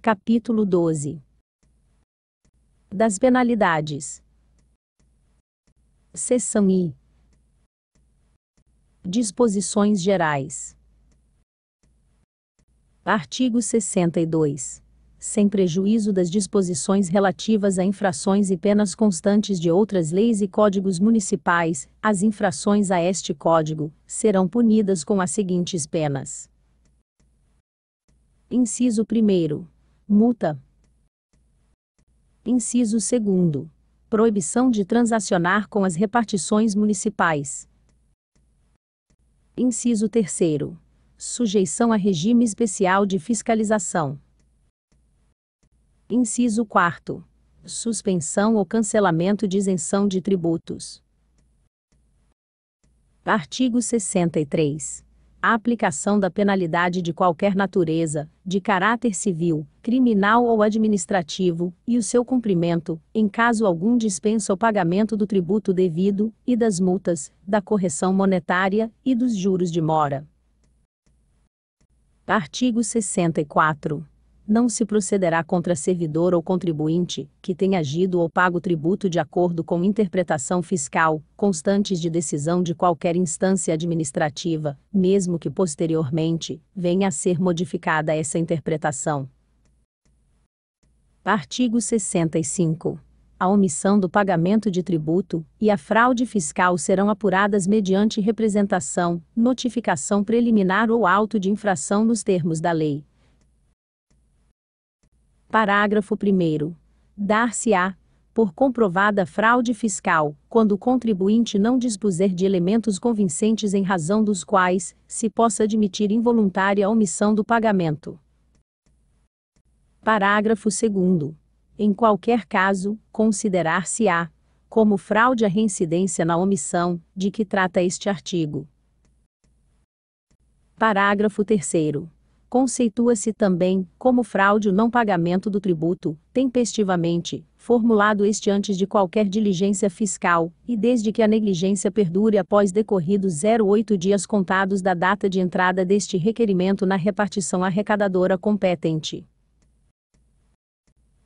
Capítulo 12 Das penalidades. Seção I. Disposições gerais. Artigo 62. Sem prejuízo das disposições relativas a infrações e penas constantes de outras leis e códigos municipais, as infrações a este código serão punidas com as seguintes penas. Inciso 1 multa. Inciso 2. Proibição de transacionar com as repartições municipais. Inciso 3. Sujeição a regime especial de fiscalização. Inciso 4. Suspensão ou cancelamento de isenção de tributos. Artigo 63 a aplicação da penalidade de qualquer natureza, de caráter civil, criminal ou administrativo, e o seu cumprimento, em caso algum dispensa o pagamento do tributo devido, e das multas, da correção monetária e dos juros de mora. Artigo 64 não se procederá contra servidor ou contribuinte que tenha agido ou pago tributo de acordo com interpretação fiscal, constantes de decisão de qualquer instância administrativa, mesmo que posteriormente venha a ser modificada essa interpretação. Artigo 65 a omissão do pagamento de tributo e a fraude fiscal serão apuradas mediante representação, notificação preliminar ou auto de infração nos termos da lei. Parágrafo 1. Dar-se-á, por comprovada fraude fiscal, quando o contribuinte não dispuser de elementos convincentes em razão dos quais se possa admitir involuntária a omissão do pagamento. Parágrafo 2. Em qualquer caso, considerar-se-á, como fraude a reincidência na omissão, de que trata este artigo. Parágrafo 3 conceitua-se também como fraude o não pagamento do tributo, tempestivamente, formulado este antes de qualquer diligência fiscal, e desde que a negligência perdure após decorridos 08 dias contados da data de entrada deste requerimento na repartição arrecadadora competente.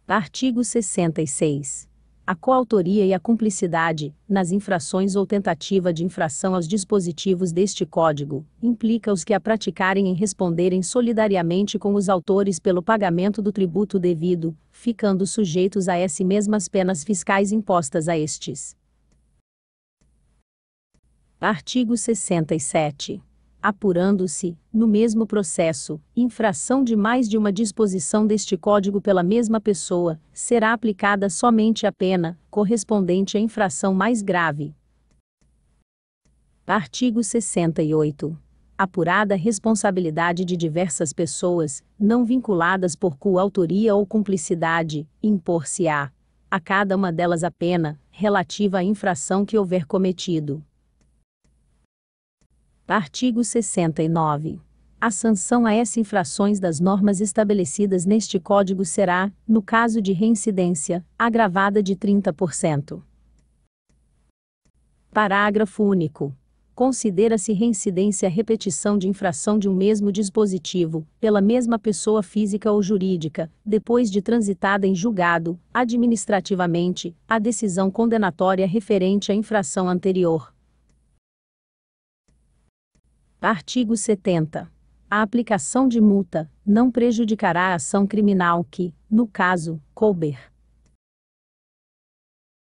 Artigo 66 a coautoria e a cumplicidade, nas infrações ou tentativa de infração aos dispositivos deste Código, implica os que a praticarem em responderem solidariamente com os autores pelo pagamento do tributo devido, ficando sujeitos a essas mesmas penas fiscais impostas a estes. Artigo 67 apurando-se, no mesmo processo, infração de mais de uma disposição deste Código pela mesma pessoa, será aplicada somente a pena correspondente à infração mais grave. Artigo 68. Apurada responsabilidade de diversas pessoas, não vinculadas por coautoria ou cumplicidade, impor-se-á a cada uma delas a pena relativa à infração que houver cometido. Artigo 69. A sanção a essas infrações das normas estabelecidas neste Código será, no caso de reincidência, agravada de 30%. Parágrafo único. Considera-se reincidência a repetição de infração de um mesmo dispositivo, pela mesma pessoa física ou jurídica, depois de transitada em julgado, administrativamente, a decisão condenatória referente à infração anterior. Artigo 70. A aplicação de multa não prejudicará a ação criminal que, no caso, couber